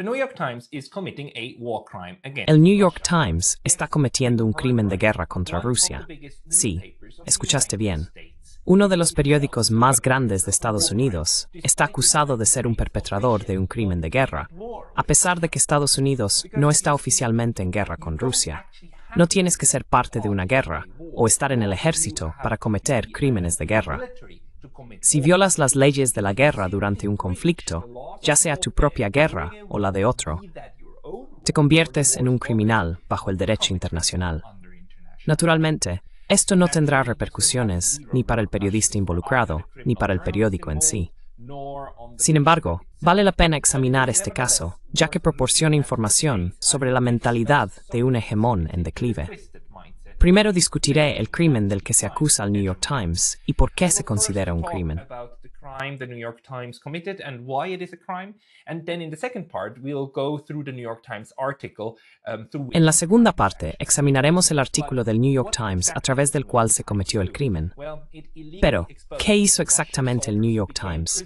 El New York Times está cometiendo un crimen de guerra contra Rusia. Sí, escuchaste bien. Uno de los periódicos más grandes de Estados Unidos está acusado de ser un perpetrador de un crimen de guerra, a pesar de que Estados Unidos no está oficialmente en guerra con Rusia. No tienes que ser parte de una guerra o estar en el ejército para cometer crímenes de guerra. Si violas las leyes de la guerra durante un conflicto, ya sea tu propia guerra o la de otro, te conviertes en un criminal bajo el derecho internacional. Naturalmente, esto no tendrá repercusiones ni para el periodista involucrado, ni para el periódico en sí. Sin embargo, vale la pena examinar este caso, ya que proporciona información sobre la mentalidad de un hegemón en declive. Primero discutiré el crimen del que se acusa al New York Times y por qué se considera un crimen. En la segunda parte, examinaremos el artículo del New York Times a través del cual se cometió el crimen. Pero, ¿qué hizo exactamente el New York Times?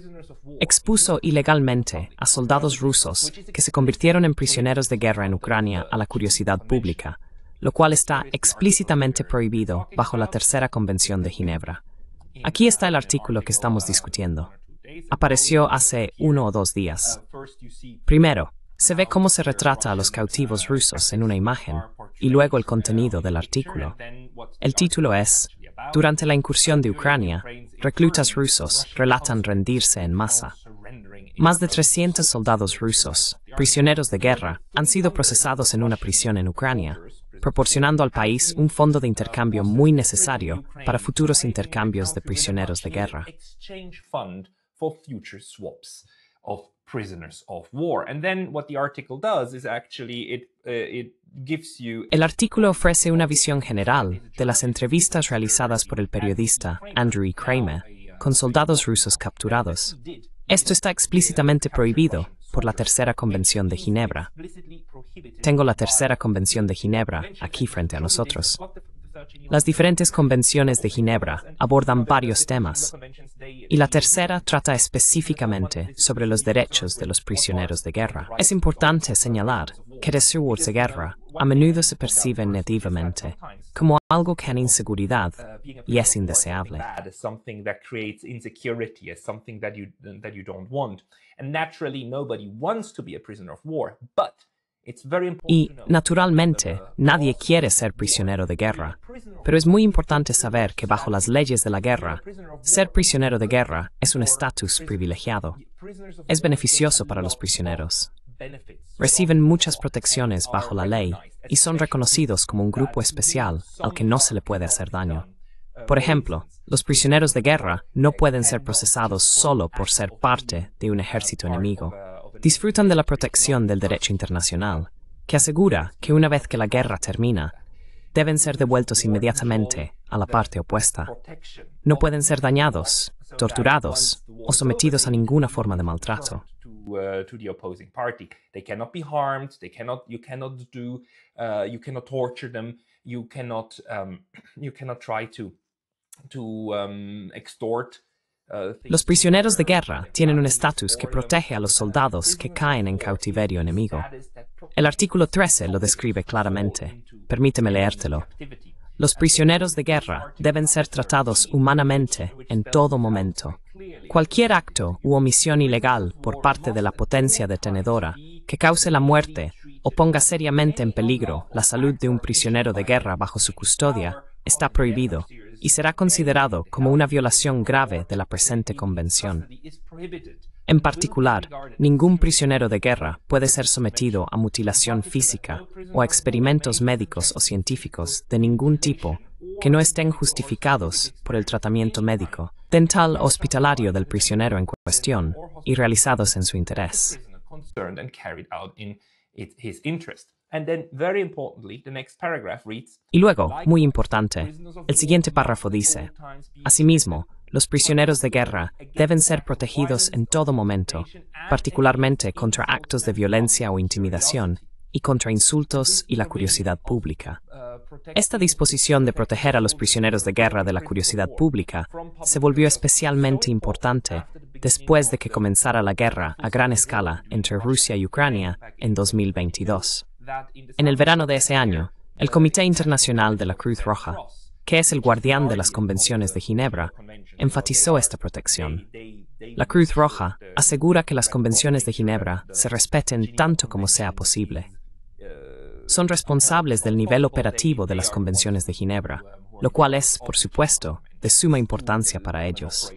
Expuso ilegalmente a soldados rusos que se convirtieron en prisioneros de guerra en Ucrania a la curiosidad pública lo cual está explícitamente prohibido bajo la Tercera Convención de Ginebra. Aquí está el artículo que estamos discutiendo. Apareció hace uno o dos días. Uh, Primero, se ve cómo se retrata a los cautivos rusos en una imagen y luego el contenido del artículo. El título es, Durante la incursión de Ucrania, reclutas rusos relatan rendirse en masa. Más de 300 soldados rusos, prisioneros de guerra, han sido procesados en una prisión en Ucrania, proporcionando al país un fondo de intercambio muy necesario para futuros intercambios de prisioneros de guerra. El artículo ofrece una visión general de las entrevistas realizadas por el periodista Andrew e. Kramer con soldados rusos capturados. Esto está explícitamente prohibido por la Tercera Convención de Ginebra. Tengo la Tercera Convención de Ginebra aquí frente a nosotros. Las diferentes convenciones de Ginebra abordan varios temas y la tercera trata específicamente sobre los derechos de los prisioneros de guerra. Es importante señalar que reservos de guerra a menudo se percibe negativamente como algo que en inseguridad y es indeseable. Y, naturalmente, nadie quiere ser prisionero de guerra, pero es muy importante saber que bajo las leyes de la guerra, ser prisionero de guerra es un estatus privilegiado. Es beneficioso para los prisioneros. Reciben muchas protecciones bajo la ley y son reconocidos como un grupo especial al que no se le puede hacer daño. Uh, Por ejemplo, los prisioneros de guerra no pueden ser procesados solo por ser parte de un ejército enemigo. Disfrutan de la protección del derecho internacional, que asegura que una vez que la guerra termina, deben ser devueltos inmediatamente a la parte opuesta. No pueden ser dañados, torturados o sometidos a ninguna forma de maltrato. Los prisioneros de guerra tienen un estatus que protege a los soldados que caen en cautiverio enemigo. El artículo 13 lo describe claramente. Permíteme leértelo. Los prisioneros de guerra deben ser tratados humanamente en todo momento. Cualquier acto u omisión ilegal por parte de la potencia detenedora que cause la muerte o ponga seriamente en peligro la salud de un prisionero de guerra bajo su custodia está prohibido y será considerado como una violación grave de la presente convención. En particular, ningún prisionero de guerra puede ser sometido a mutilación física o a experimentos médicos o científicos de ningún tipo que no estén justificados por el tratamiento médico, dental o hospitalario del prisionero en cuestión y realizados en su interés. Y luego, muy importante, el siguiente párrafo dice, Asimismo, los prisioneros de guerra deben ser protegidos en todo momento, particularmente contra actos de violencia o intimidación y contra insultos y la curiosidad pública. Uh, Esta disposición de proteger a los prisioneros de guerra de la curiosidad pública se volvió especialmente importante después de que comenzara la guerra a gran escala entre Rusia y Ucrania en 2022. En el verano de ese año, el Comité Internacional de la Cruz Roja, que es el guardián de las convenciones de Ginebra, enfatizó esta protección. La Cruz Roja asegura que las convenciones de Ginebra se respeten tanto como sea posible. Son responsables del nivel operativo de las convenciones de Ginebra, lo cual es, por supuesto, de suma importancia para ellos.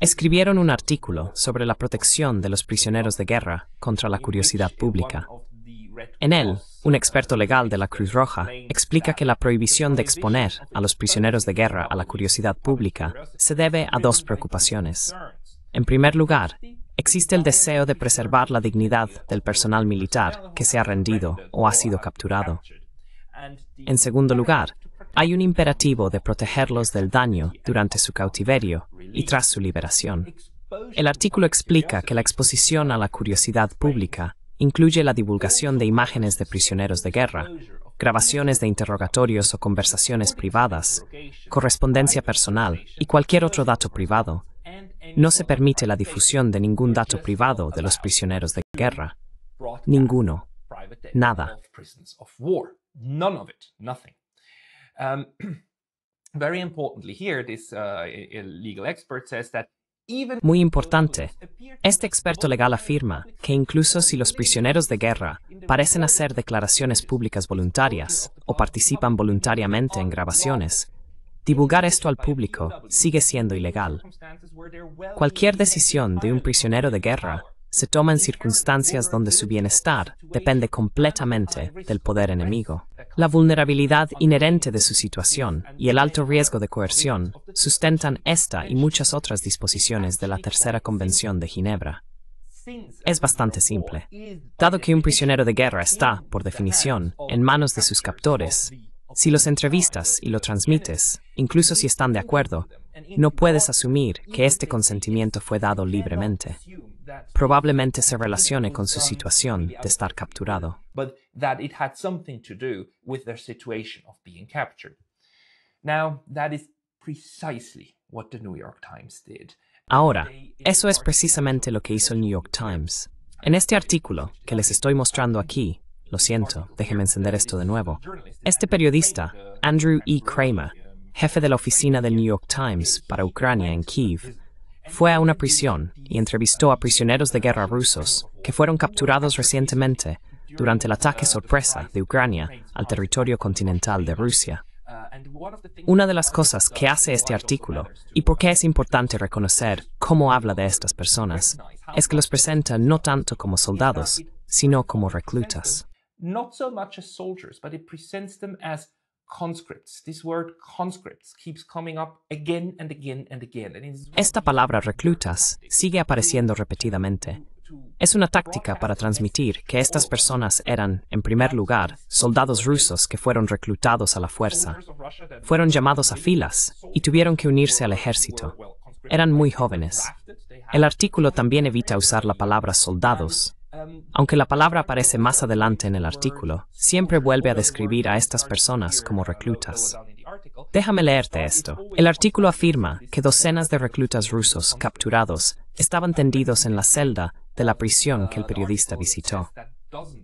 Escribieron un artículo sobre la protección de los prisioneros de guerra contra la curiosidad pública. En él, un experto legal de la Cruz Roja explica que la prohibición de exponer a los prisioneros de guerra a la curiosidad pública se debe a dos preocupaciones. En primer lugar, existe el deseo de preservar la dignidad del personal militar que se ha rendido o ha sido capturado. En segundo lugar, hay un imperativo de protegerlos del daño durante su cautiverio y tras su liberación. El artículo explica que la exposición a la curiosidad pública incluye la divulgación de imágenes de prisioneros de guerra, grabaciones de interrogatorios o conversaciones privadas, correspondencia personal y cualquier otro dato privado. No se permite la difusión de ningún dato privado de los prisioneros de guerra. Ninguno. Nada muy importante, este experto legal afirma que incluso si los prisioneros de guerra parecen hacer declaraciones públicas voluntarias o participan voluntariamente en grabaciones, divulgar esto al público sigue siendo ilegal. Cualquier decisión de un prisionero de guerra se toma en circunstancias donde su bienestar depende completamente del poder enemigo. La vulnerabilidad inherente de su situación y el alto riesgo de coerción sustentan esta y muchas otras disposiciones de la Tercera Convención de Ginebra. Es bastante simple. Dado que un prisionero de guerra está, por definición, en manos de sus captores, si los entrevistas y lo transmites, incluso si están de acuerdo, no puedes asumir que este consentimiento fue dado libremente probablemente se relacione con su situación de estar capturado. Ahora, eso es precisamente lo que hizo el New York Times. En este artículo que les estoy mostrando aquí, lo siento, déjeme encender esto de nuevo. Este periodista, Andrew E. Kramer, jefe de la oficina del New York Times para Ucrania en Kiev, fue a una prisión y entrevistó a prisioneros de guerra rusos que fueron capturados recientemente durante el ataque sorpresa de Ucrania al territorio continental de Rusia. Una de las cosas que hace este artículo, y por qué es importante reconocer cómo habla de estas personas, es que los presenta no tanto como soldados, sino como reclutas. Esta palabra reclutas sigue apareciendo repetidamente. Es una táctica para transmitir que estas personas eran, en primer lugar, soldados rusos que fueron reclutados a la fuerza. Fueron llamados a filas y tuvieron que unirse al ejército. Eran muy jóvenes. El artículo también evita usar la palabra soldados aunque la palabra aparece más adelante en el artículo, siempre vuelve a describir a estas personas como reclutas. Déjame leerte esto. El artículo afirma que docenas de reclutas rusos capturados estaban tendidos en la celda de la prisión que el periodista visitó.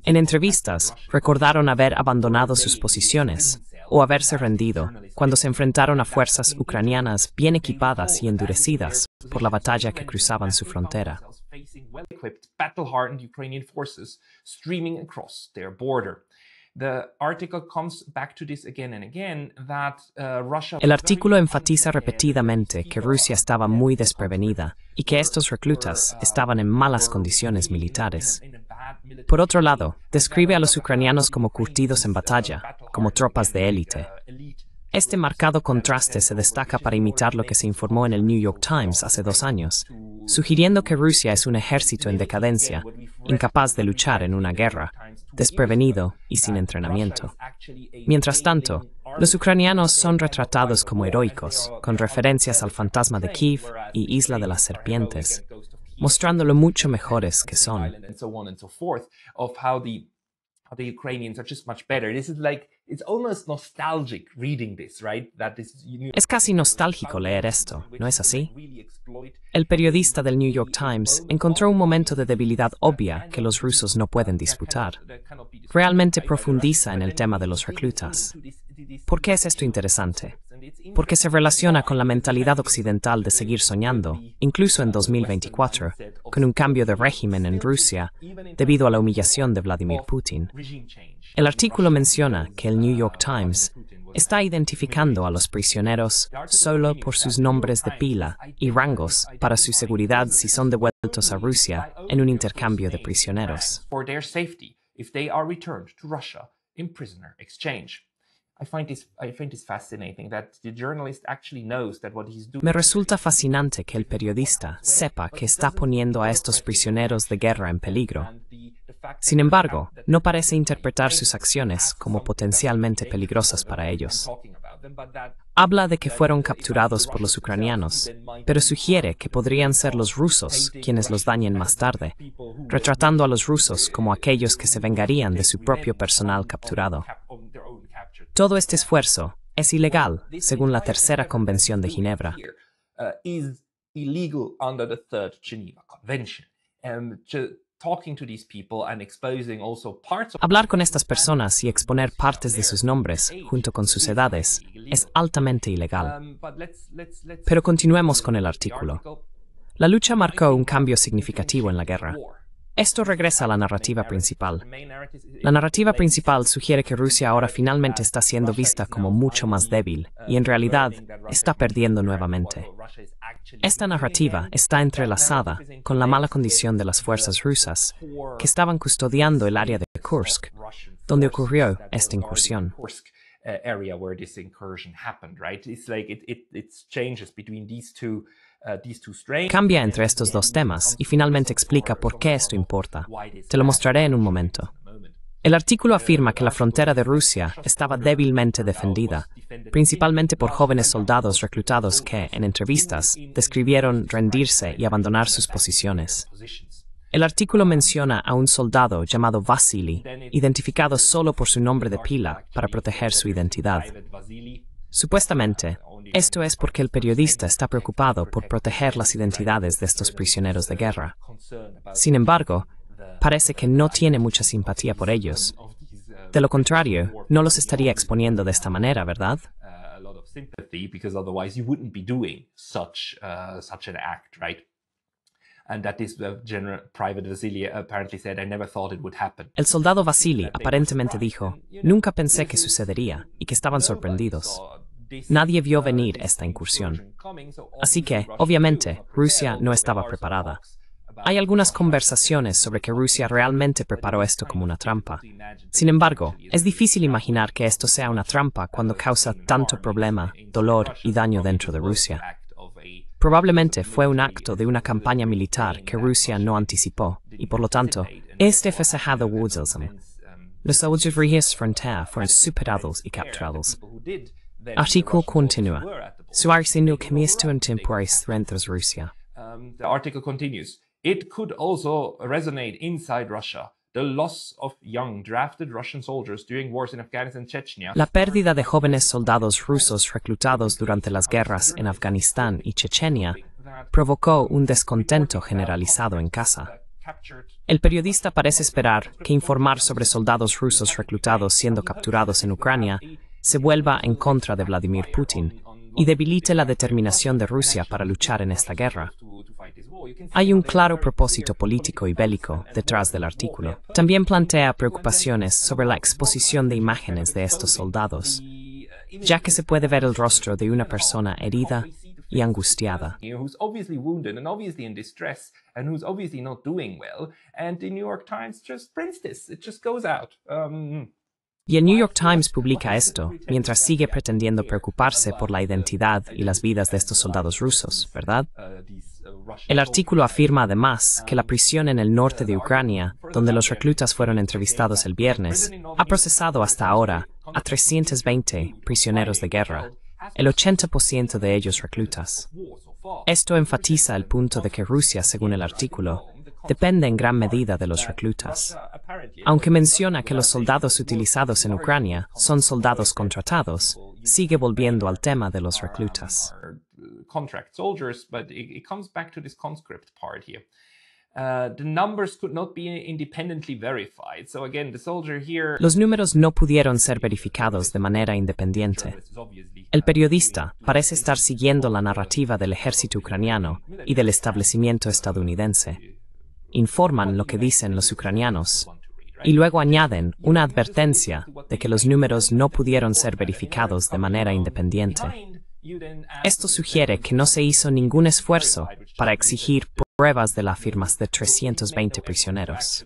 En entrevistas, recordaron haber abandonado sus posiciones o haberse rendido cuando se enfrentaron a fuerzas ucranianas bien equipadas y endurecidas por la batalla que cruzaban su frontera. El artículo enfatiza repetidamente que Rusia estaba muy desprevenida y que estos reclutas uh, estaban en malas condiciones militares. Por otro lado, describe a uh, los ucranianos como curtidos en batalla, como tropas de élite. Uh, este marcado contraste se destaca para imitar lo que se informó en el New York Times hace dos años, sugiriendo que Rusia es un ejército en decadencia, incapaz de luchar en una guerra, desprevenido y sin entrenamiento. Mientras tanto, los ucranianos son retratados como heroicos, con referencias al fantasma de Kiev y Isla de las Serpientes, mostrando lo mucho mejores que son. Es casi nostálgico leer esto, ¿no es así? El periodista del New York Times encontró un momento de debilidad obvia que los rusos no pueden disputar. Realmente profundiza en el tema de los reclutas. ¿Por qué es esto interesante? porque se relaciona con la mentalidad occidental de seguir soñando, incluso en 2024, con un cambio de régimen en Rusia debido a la humillación de Vladimir Putin. El artículo menciona que el New York Times está identificando a los prisioneros solo por sus nombres de pila y rangos para su seguridad si son devueltos a Rusia en un intercambio de prisioneros. Me resulta fascinante que el periodista sepa que está poniendo a estos prisioneros de guerra en peligro. Sin embargo, no parece interpretar sus acciones como potencialmente peligrosas para ellos. Habla de que fueron capturados por los ucranianos, pero sugiere que podrían ser los rusos quienes los dañen más tarde, retratando a los rusos como aquellos que se vengarían de su propio personal capturado. Todo este esfuerzo es ilegal, según la Tercera Convención de Ginebra. Hablar con estas personas y exponer partes de sus nombres junto con sus edades es altamente ilegal. Um, Pero continuemos con el artículo. La lucha marcó un cambio significativo en la guerra. Esto regresa a la narrativa principal. La narrativa principal sugiere que Rusia ahora finalmente está siendo vista como mucho más débil y en realidad está perdiendo nuevamente. Esta narrativa está entrelazada con la mala condición de las fuerzas rusas que estaban custodiando el área de Kursk, donde ocurrió esta incursión. Uh, Cambia entre estos dos temas y finalmente explica por qué esto importa. Te lo mostraré en un momento. El artículo afirma que la frontera de Rusia estaba débilmente defendida, principalmente por jóvenes soldados reclutados que, en entrevistas, describieron rendirse y abandonar sus posiciones. El artículo menciona a un soldado llamado Vasily, identificado solo por su nombre de pila para proteger su identidad. Supuestamente, esto es porque el periodista está preocupado por proteger las identidades de estos prisioneros de guerra. Sin embargo, parece que no tiene mucha simpatía por ellos. De lo contrario, no los estaría exponiendo de esta manera, ¿verdad? El soldado Vasily aparentemente dijo, nunca pensé que sucedería y que estaban sorprendidos. Nadie vio venir esta incursión. Así que, obviamente, Rusia no estaba preparada. Hay algunas conversaciones sobre que Rusia realmente preparó esto como una trampa. Sin embargo, es difícil imaginar que esto sea una trampa cuando causa tanto problema, dolor y daño dentro de Rusia. Probablemente fue un acto de una campaña militar que Rusia no anticipó, y por lo tanto, este fue festejado Los soldados de frontera fueron superados y capturados. Artículo continúa. Su arsenal comienza en temporis rentas Rusia. the article continues. It could also resonate inside Russia. The loss of young drafted Russian soldiers during wars in Afghanistan, Chechnya. La pérdida de jóvenes soldados rusos reclutados durante las guerras en Afganistán y Chechenia provocó un descontento generalizado en casa. El periodista parece esperar que informar sobre soldados rusos reclutados siendo capturados en Ucrania se vuelva en contra de Vladimir Putin y debilite la determinación de Rusia para luchar en esta guerra. Hay un claro propósito político y bélico detrás del artículo. También plantea preocupaciones sobre la exposición de imágenes de estos soldados, ya que se puede ver el rostro de una persona herida y angustiada. Y el New York Times publica esto, mientras sigue pretendiendo preocuparse por la identidad y las vidas de estos soldados rusos, ¿verdad? El artículo afirma además que la prisión en el norte de Ucrania, donde los reclutas fueron entrevistados el viernes, ha procesado hasta ahora a 320 prisioneros de guerra, el 80% de ellos reclutas. Esto enfatiza el punto de que Rusia, según el artículo, depende en gran medida de los reclutas. Aunque menciona que los soldados utilizados en Ucrania son soldados contratados, sigue volviendo al tema de los reclutas. Los números no pudieron ser verificados de manera independiente. El periodista parece estar siguiendo la narrativa del ejército ucraniano y del establecimiento estadounidense, informan lo que dicen los ucranianos y luego añaden una advertencia de que los números no pudieron ser verificados de manera independiente. Esto sugiere que no se hizo ningún esfuerzo para exigir pruebas de las firmas de 320 prisioneros.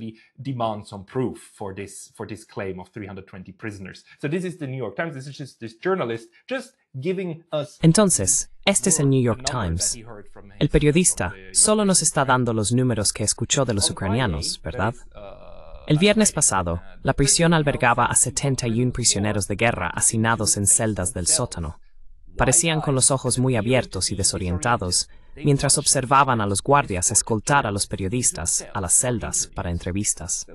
Entonces, este es el New York Times. El periodista solo nos está dando los números que escuchó de los ucranianos, ¿verdad? Uh, el viernes pasado, uh, la prisión albergaba a 71 prisioneros de guerra hacinados en celdas del sótano. Parecían con los ojos muy abiertos y desorientados mientras observaban a los guardias escoltar a los periodistas a las celdas para entrevistas.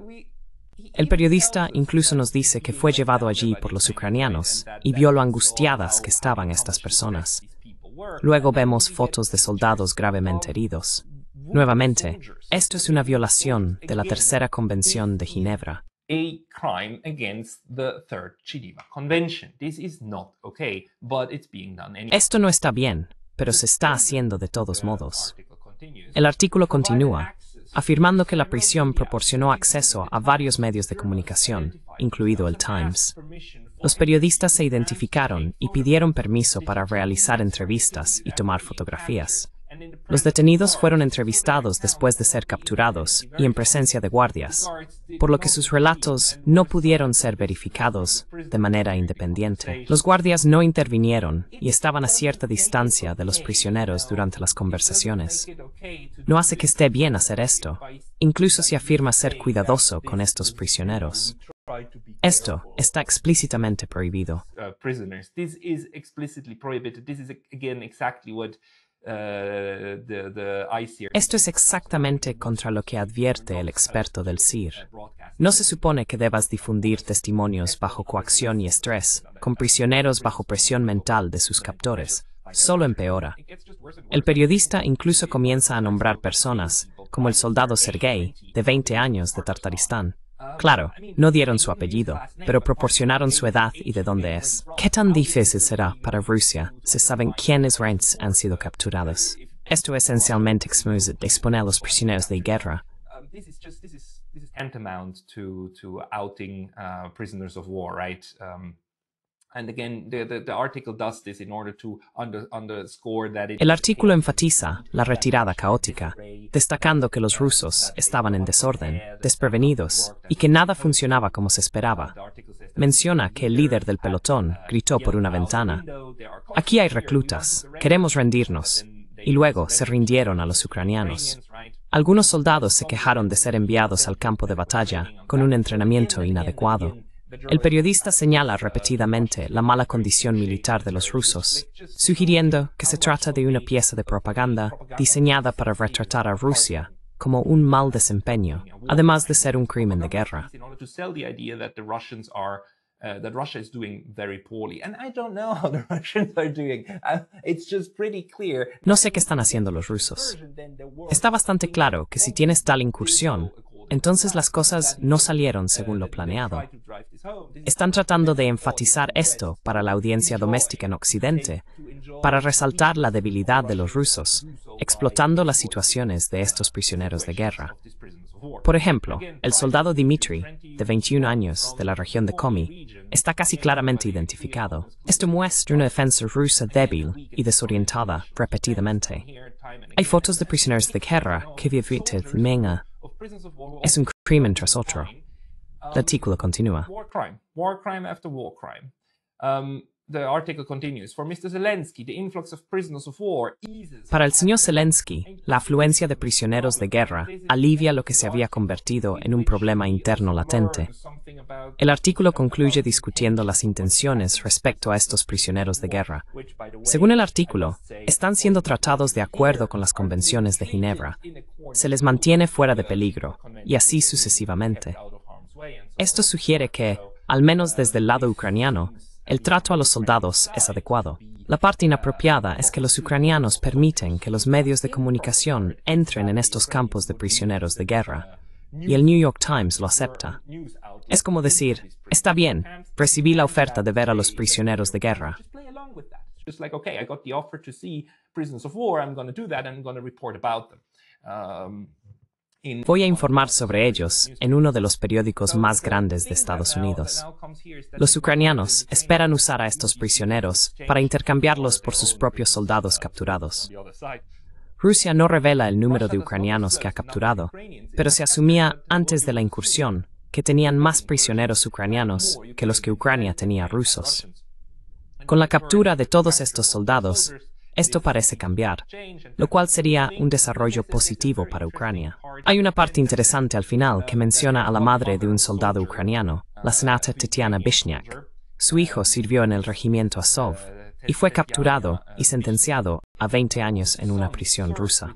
El periodista incluso nos dice que fue llevado allí por los ucranianos y vio lo angustiadas que estaban estas personas. Luego vemos fotos de soldados gravemente heridos. Nuevamente, esto es una violación de la Tercera Convención de Ginebra. Esto no está bien, pero se está haciendo de todos modos. El artículo continúa afirmando que la prisión proporcionó acceso a varios medios de comunicación, incluido el Times. Los periodistas se identificaron y pidieron permiso para realizar entrevistas y tomar fotografías. Los detenidos fueron entrevistados después de ser capturados y en presencia de guardias, por lo que sus relatos no pudieron ser verificados de manera independiente. Los guardias no intervinieron y estaban a cierta distancia de los prisioneros durante las conversaciones. No hace que esté bien hacer esto, incluso si afirma ser cuidadoso con estos prisioneros. Esto está explícitamente prohibido. Eh, Esto es exactamente contra lo que advierte el experto del CIR. Eh, no se supone que debas difundir testimonios bajo coacción y estrés, con prisioneros bajo presión mental de sus captores. Solo empeora. El periodista incluso comienza a nombrar personas, como el soldado Sergei, de 20 años de Tartaristán, Claro, no dieron su apellido, pero proporcionaron su edad y de dónde es. ¿Qué tan difícil será para Rusia si saben quiénes Rents han sido capturados? Esto esencialmente expone a los prisioneros de guerra. prisoners of war, um, el artículo enfatiza la retirada caótica, destacando que los rusos estaban en desorden, desprevenidos y que nada funcionaba como se esperaba. Menciona que el líder del pelotón gritó por una ventana, Aquí hay reclutas, queremos rendirnos. Y luego se rindieron a los ucranianos. Algunos soldados se quejaron de ser enviados al campo de batalla con un entrenamiento inadecuado. El periodista señala repetidamente la mala condición militar de los rusos, sugiriendo que se trata de una pieza de propaganda diseñada para retratar a Rusia como un mal desempeño, además de ser un crimen de guerra. Uh, uh, no sé qué están haciendo los rusos. Está bastante claro que si tienes tal incursión, entonces las cosas no salieron según lo planeado. Están tratando de enfatizar esto para la audiencia doméstica en Occidente, para resaltar la debilidad de los rusos, explotando las situaciones de estos prisioneros de guerra. Por ejemplo, el soldado Dmitry, de 21 años, de la región de Komi, está casi claramente identificado. Esto muestra una defensa rusa débil y desorientada repetidamente. Hay fotos de prisioneros de guerra que en menga. Es un crimen tras otro artículo continúa. Para el señor Zelensky, la afluencia de prisioneros de guerra alivia lo que se había convertido en un problema interno latente. El artículo concluye discutiendo las intenciones respecto a estos prisioneros de guerra. Según el artículo, están siendo tratados de acuerdo con las convenciones de Ginebra. Se les mantiene fuera de peligro, y así sucesivamente. Esto sugiere que, al menos desde el lado ucraniano, el trato a los soldados es adecuado. La parte inapropiada es que los ucranianos permiten que los medios de comunicación entren en estos campos de prisioneros de guerra, y el New York Times lo acepta. Es como decir, está bien, recibí la oferta de ver a los prisioneros de guerra. Voy a informar sobre ellos en uno de los periódicos más grandes de Estados Unidos. Los ucranianos esperan usar a estos prisioneros para intercambiarlos por sus propios soldados capturados. Rusia no revela el número de ucranianos que ha capturado, pero se asumía antes de la incursión que tenían más prisioneros ucranianos que los que Ucrania tenía rusos. Con la captura de todos estos soldados, esto parece cambiar, lo cual sería un desarrollo positivo para Ucrania. Hay una parte interesante al final que menciona a la madre de un soldado ucraniano, la senata Tetiana Bishniak. Su hijo sirvió en el regimiento Azov y fue capturado y sentenciado a 20 años en una prisión rusa.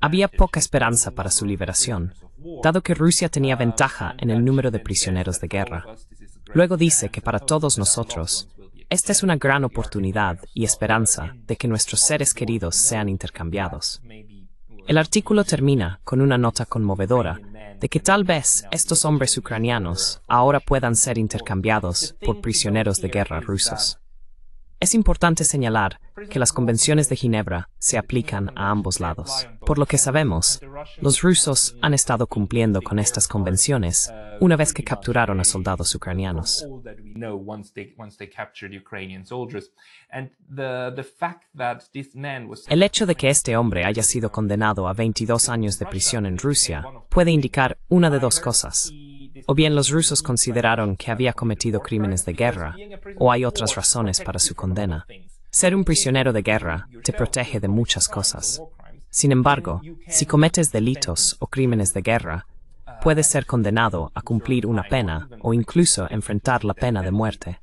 Había poca esperanza para su liberación, dado que Rusia tenía ah, ventaja en el número de prisioneros de guerra. Luego dice que para todos nosotros, esta es una gran oportunidad y esperanza de que nuestros seres queridos sean intercambiados. El artículo termina con una nota conmovedora de que tal vez estos hombres ucranianos ahora puedan ser intercambiados por prisioneros de guerra rusos. Es importante señalar que las convenciones de Ginebra se aplican a ambos lados. Por lo que sabemos, los rusos han estado cumpliendo con estas convenciones una vez que capturaron a soldados ucranianos. El hecho de que este hombre haya sido condenado a 22 años de prisión en Rusia puede indicar una de dos cosas o bien los rusos consideraron que había cometido crímenes de guerra, o hay otras razones para su condena. Ser un prisionero de guerra te protege de muchas cosas. Sin embargo, si cometes delitos o crímenes de guerra, puedes ser condenado a cumplir una pena o incluso enfrentar la pena de muerte.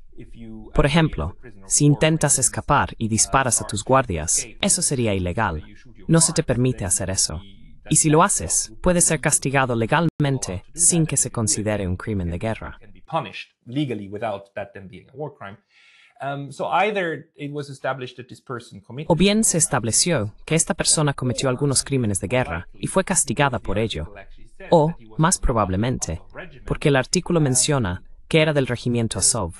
Por ejemplo, si intentas escapar y disparas a tus guardias, eso sería ilegal. No se te permite hacer eso. Y si lo haces, puede ser castigado legalmente sin que se considere un crimen de guerra. O bien se estableció que esta persona cometió algunos crímenes de guerra y fue castigada por ello. O, más probablemente, porque el artículo menciona que era del regimiento Azov.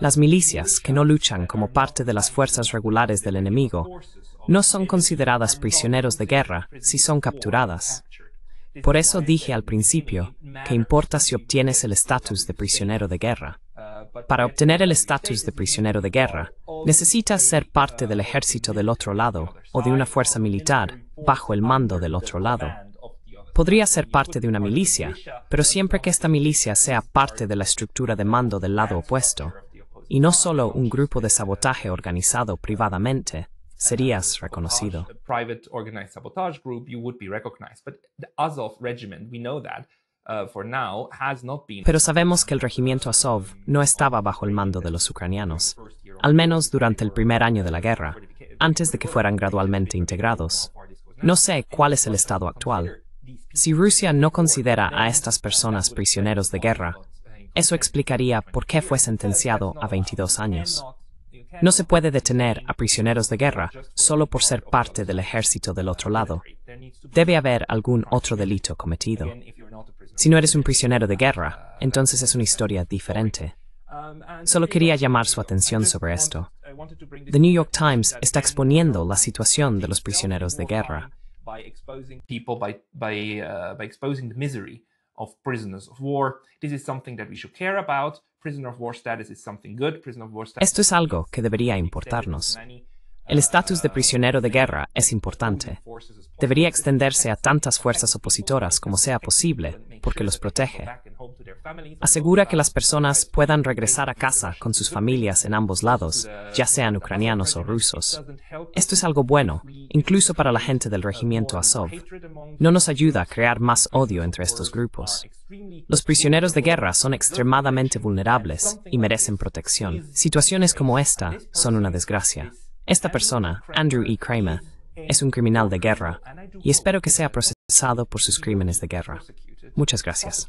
Las milicias, que no luchan como parte de las fuerzas regulares del enemigo, no son consideradas prisioneros de guerra si son capturadas. Por eso dije al principio que importa si obtienes el estatus de prisionero de guerra. Para obtener el estatus de prisionero de guerra, necesitas ser parte del ejército del otro lado o de una fuerza militar bajo el mando del otro lado. Podría ser parte de una milicia, pero siempre que esta milicia sea parte de la estructura de mando del lado opuesto, y no solo un grupo de sabotaje organizado privadamente, serías reconocido. Pero sabemos que el regimiento Azov no estaba bajo el mando de los ucranianos, al menos durante el primer año de la guerra, antes de que fueran gradualmente integrados. No sé cuál es el estado actual. Si Rusia no considera a estas personas prisioneros de guerra, eso explicaría por qué fue sentenciado a 22 años. No se puede detener a prisioneros de guerra solo por ser parte del ejército del otro lado. Debe haber algún otro delito cometido. Si no eres un prisionero de guerra, entonces es una historia diferente. Solo quería llamar su atención sobre esto. The New York Times está exponiendo la situación de los prisioneros de guerra. Uh, This is something that esto es algo que debería importarnos. El estatus de prisionero de guerra es importante. Debería extenderse a tantas fuerzas opositoras como sea posible, porque los protege. Asegura que las personas puedan regresar a casa con sus familias en ambos lados, ya sean ucranianos o rusos. Esto es algo bueno, incluso para la gente del regimiento Azov, no nos ayuda a crear más odio entre estos grupos. Los prisioneros de guerra son extremadamente vulnerables y merecen protección. Situaciones como esta son una desgracia. Esta persona, Andrew E. Kramer, es un criminal de guerra y espero que sea procesado por sus crímenes de guerra. Muchas gracias.